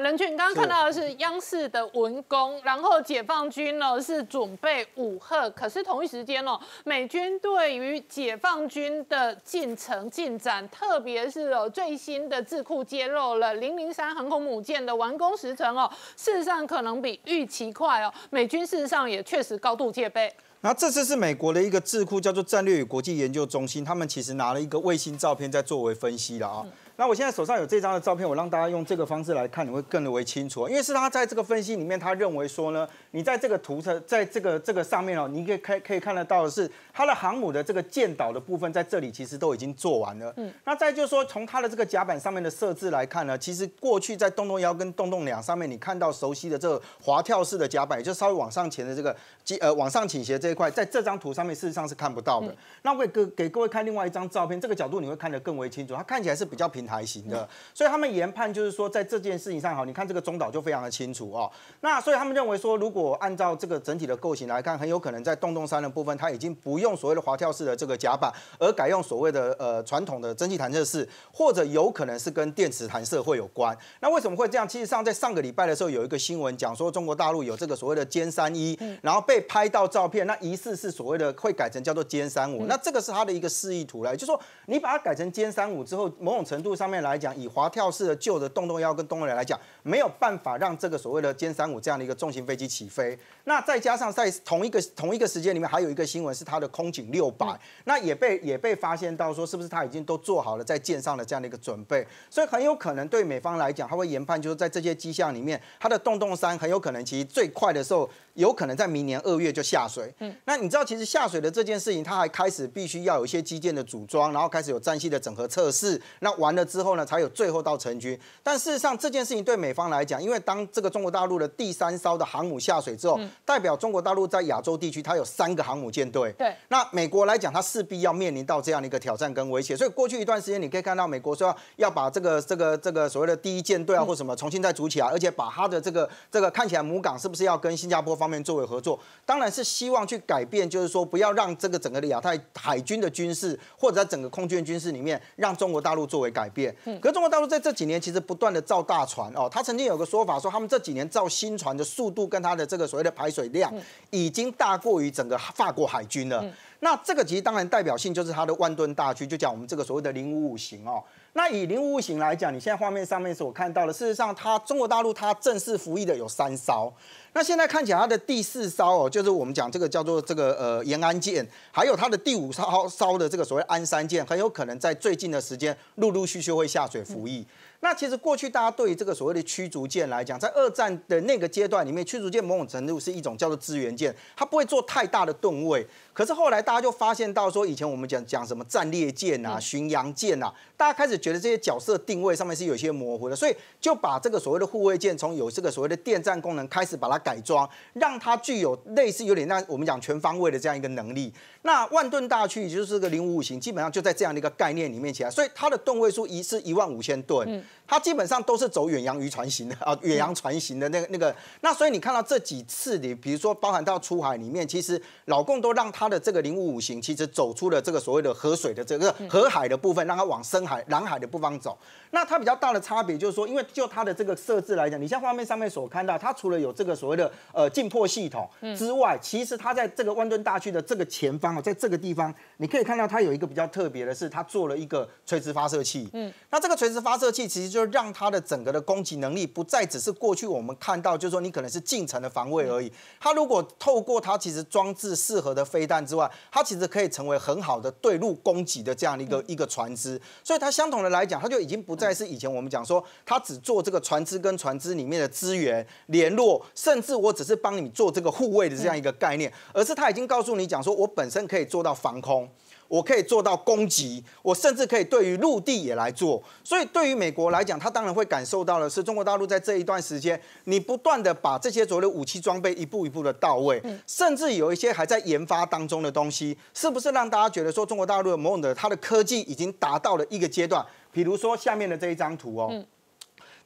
人俊，你刚刚看到的是央视的文工，然后解放军呢是准备五核，可是同一时间哦，美军对于解放军的进程进展，特别是哦最新的智库揭露了零零三航空母舰的完工时程哦，事实上可能比预期快哦，美军事实上也确实高度戒备。那这次是美国的一个智库叫做战略与国际研究中心，他们其实拿了一个卫星照片在作为分析了啊。那我现在手上有这张的照片，我让大家用这个方式来看，你会更为清楚。因为是他在这个分析里面，他认为说呢，你在这个图上，在这个这个上面哦，你可以可可以看得到的是，它的航母的这个舰岛的部分在这里其实都已经做完了。嗯。那再就是说，从它的这个甲板上面的设置来看呢，其实过去在洞洞幺跟洞洞两上面，你看到熟悉的这个滑跳式的甲板，就稍微往上前的这个机呃往上倾斜这一块，在这张图上面事实上是看不到的。那我给各给各位看另外一张照片，这个角度你会看得更为清楚，它看起来是比较平。台型的，所以他们研判就是说，在这件事情上，好，你看这个中岛就非常的清楚哦。那所以他们认为说，如果按照这个整体的构型来看，很有可能在洞洞山的部分，它已经不用所谓的滑跳式的这个甲板，而改用所谓的呃传统的蒸汽弹射式，或者有可能是跟电磁弹射会有关。那为什么会这样？其实上在上个礼拜的时候，有一个新闻讲说，中国大陆有这个所谓的歼三一，然后被拍到照片，那疑似是所谓的会改成叫做歼三五。那这个是它的一个示意图来，就说你把它改成歼三五之后，某种程度。上面来讲，以滑跳式的旧的洞洞幺跟洞洞两来讲，没有办法让这个所谓的歼三五这样的一个重型飞机起飞。那再加上在同一个同一个时间里面，还有一个新闻是它的空警六百，那也被也被发现到说，是不是他已经都做好了在舰上的这样的一个准备？所以很有可能对美方来讲，他会研判就是在这些迹象里面，它的洞洞三很有可能其实最快的时候，有可能在明年二月就下水。嗯，那你知道其实下水的这件事情，它还开始必须要有一些基建的组装，然后开始有战系的整合测试。那完了。之后呢，才有最后到成军。但事实上，这件事情对美方来讲，因为当这个中国大陆的第三艘的航母下水之后，代表中国大陆在亚洲地区它有三个航母舰队。对，那美国来讲，它势必要面临到这样的一个挑战跟威胁。所以过去一段时间，你可以看到美国说要把这个这个这个所谓的第一舰队啊，或什么重新再组起来，而且把它的这个这个看起来母港是不是要跟新加坡方面作为合作？当然是希望去改变，就是说不要让这个整个的亚太海军的军事，或者在整个空军军事里面，让中国大陆作为改。变，可是中国大陆在这几年其实不断的造大船哦，他曾经有个说法说，他们这几年造新船的速度跟他的这个所谓的排水量，已经大过于整个法国海军了。那这个其实当然代表性就是它的万吨大驱，就讲我们这个所谓的零五五型哦。那以零五五型来讲，你现在画面上面所看到的，事实上，它中国大陆它正式服役的有三艘，那现在看起来它的第四艘哦，就是我们讲这个叫做这个呃延安舰，还有它的第五艘艘的这个所谓鞍山舰，很有可能在最近的时间陆陆续续会下水服役。那其实过去大家对于这个所谓的驱逐舰来讲，在二战的那个阶段里面，驱逐舰某种程度是一种叫做支援舰，它不会做太大的吨位。可是后来大家就发现到说，以前我们讲讲什么战列舰啊、巡洋舰啊，大家开始觉得这些角色定位上面是有些模糊的，所以就把这个所谓的护卫舰从有这个所谓的电站功能开始把它改装，让它具有类似有点那我们讲全方位的这样一个能力。那万吨大驱就是个零五五型，基本上就在这样的一个概念里面起来，所以它的吨位数一是一万五千吨。它基本上都是走远洋渔船型的啊，远洋船型的那个那个，那所以你看到这几次，你比如说包含到出海里面，其实老共都让他的这个零五五型，其实走出了这个所谓的河水的这个河海的部分，让它往深海、南海的部分走。那它比较大的差别就是说，因为就它的这个设置来讲，你像画面上面所看到，它除了有这个所谓的呃进破系统之外，其实它在这个万吨大区的这个前方啊，在这个地方，你可以看到它有一个比较特别的是，它做了一个垂直发射器。嗯，那这个垂直发射器其实就让它的整个的攻击能力不再只是过去我们看到，就是说你可能是近程的防卫而已。它如果透过它其实装置适合的飞弹之外，它其实可以成为很好的对陆攻击的这样的一个一个船只。所以它相同的来讲，它就已经不再是以前我们讲说它只做这个船只跟船只里面的资源联络，甚至我只是帮你做这个护卫的这样一个概念，而是它已经告诉你讲说，我本身可以做到防空。我可以做到攻击，我甚至可以对于陆地也来做。所以对于美国来讲，他当然会感受到的是，中国大陆在这一段时间，你不断的把这些所谓的武器装备一步一步的到位，甚至有一些还在研发当中的东西，是不是让大家觉得说，中国大陆的某种的它的科技已经达到了一个阶段？比如说下面的这一张图哦。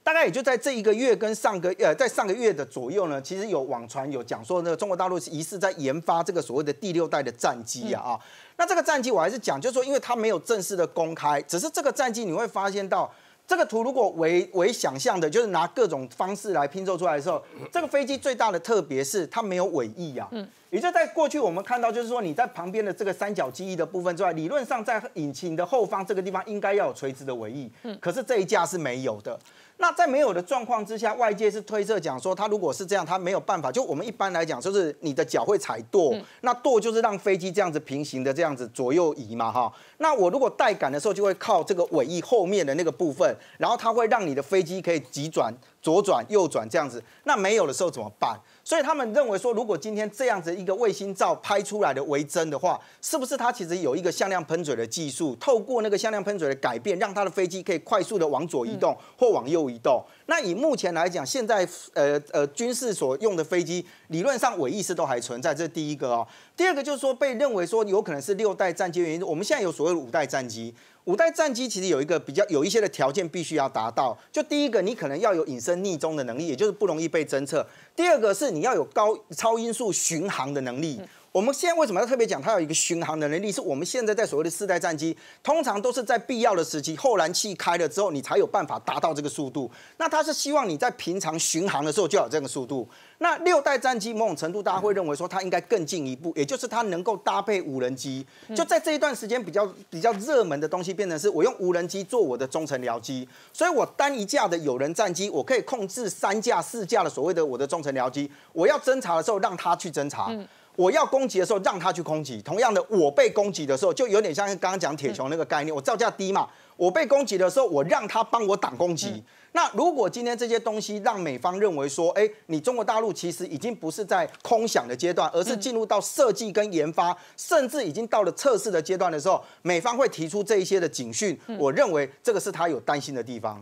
大概也就在这一个月跟上个呃，在上个月的左右呢，其实有网传有讲说那个中国大陆疑似在研发这个所谓的第六代的战机啊啊。那这个战机我还是讲，就是说因为它没有正式的公开，只是这个战机你会发现到这个图，如果为为想象的，就是拿各种方式来拼凑出来的时候，这个飞机最大的特别是它没有尾翼啊。也就在过去，我们看到就是说，你在旁边的这个三角肌翼的部分之外，理论上在引擎的后方这个地方应该要有垂直的尾翼。可是这一架是没有的。那在没有的状况之下，外界是推测讲说，它如果是这样，它没有办法。就我们一般来讲，就是你的脚会踩舵，那舵就是让飞机这样子平行的这样子左右移嘛，哈。那我如果带杆的时候，就会靠这个尾翼后面的那个部分，然后它会让你的飞机可以急转。左转、右转这样子，那没有的时候怎么办？所以他们认为说，如果今天这样子一个卫星照拍出来的为真的话，是不是它其实有一个向量喷嘴的技术？透过那个向量喷嘴的改变，让它的飞机可以快速的往左移动或往右移动？那以目前来讲，现在呃呃军事所用的飞机理论上尾翼是都还存在，这是第一个哦。第二个就是说，被认为说有可能是六代战机原因，我们现在有所谓五代战机。五代战机其实有一个比较有一些的条件必须要达到，就第一个你可能要有隐身匿踪的能力，也就是不容易被侦测；第二个是你要有高超音速巡航的能力。我们现在为什么要特别讲它有一个巡航的能力？是我们现在在所谓的四代战机，通常都是在必要的时期，后燃器开了之后，你才有办法达到这个速度。那它是希望你在平常巡航的时候就有这个速度。那六代战机某种程度大家会认为说它应该更进一步，也就是它能够搭配无人机。就在这一段时间比较比较热门的东西变成是我用无人机做我的中程僚机，所以我单一架的有人战机，我可以控制三架四架的所谓的我的中程僚机。我要侦查的时候，让它去侦查。我要攻击的时候，让他去攻击。同样的，我被攻击的时候，就有点像刚刚讲铁球那个概念。我造价低嘛，我被攻击的时候，我让他帮我挡攻击。那如果今天这些东西让美方认为说，哎，你中国大陆其实已经不是在空想的阶段，而是进入到设计跟研发，甚至已经到了测试的阶段的时候，美方会提出这一些的警讯。我认为这个是他有担心的地方。